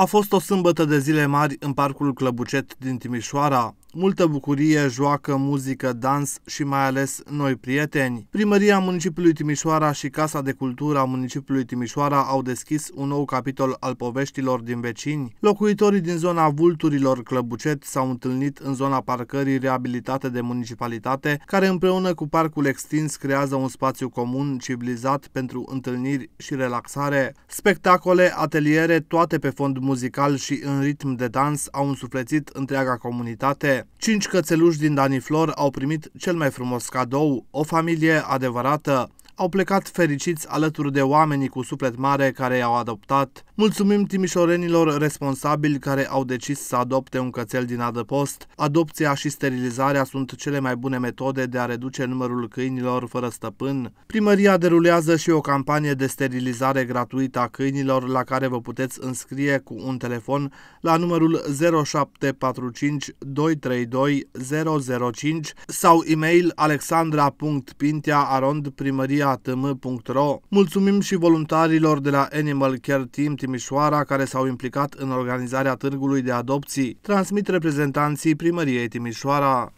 A fost o sâmbătă de zile mari în Parcul Clăbucet din Timișoara. Multă bucurie, joacă, muzică, dans și mai ales noi prieteni. Primăria Municipiului Timișoara și Casa de Cultură a Municipiului Timișoara au deschis un nou capitol al poveștilor din vecini. Locuitorii din zona Vulturilor Clăbucet s-au întâlnit în zona parcării reabilitate de municipalitate, care împreună cu parcul extins creează un spațiu comun civilizat pentru întâlniri și relaxare. Spectacole, ateliere, toate pe fond muzical și în ritm de dans au însuflețit întreaga comunitate. Cinci cățeluși din Daniflor au primit cel mai frumos cadou, o familie adevărată au plecat fericiți alături de oamenii cu suflet mare care i-au adoptat. Mulțumim timișorenilor responsabili care au decis să adopte un cățel din adăpost. Adopția și sterilizarea sunt cele mai bune metode de a reduce numărul câinilor fără stăpân. Primăria derulează și o campanie de sterilizare gratuită a câinilor la care vă puteți înscrie cu un telefon la numărul 0745 232 005 sau e-mail primăria atm.ro. Mulțumim și voluntarilor de la Animal Care Team Timișoara care s-au implicat în organizarea târgului de adopții, transmit reprezentanții primăriei Timișoara.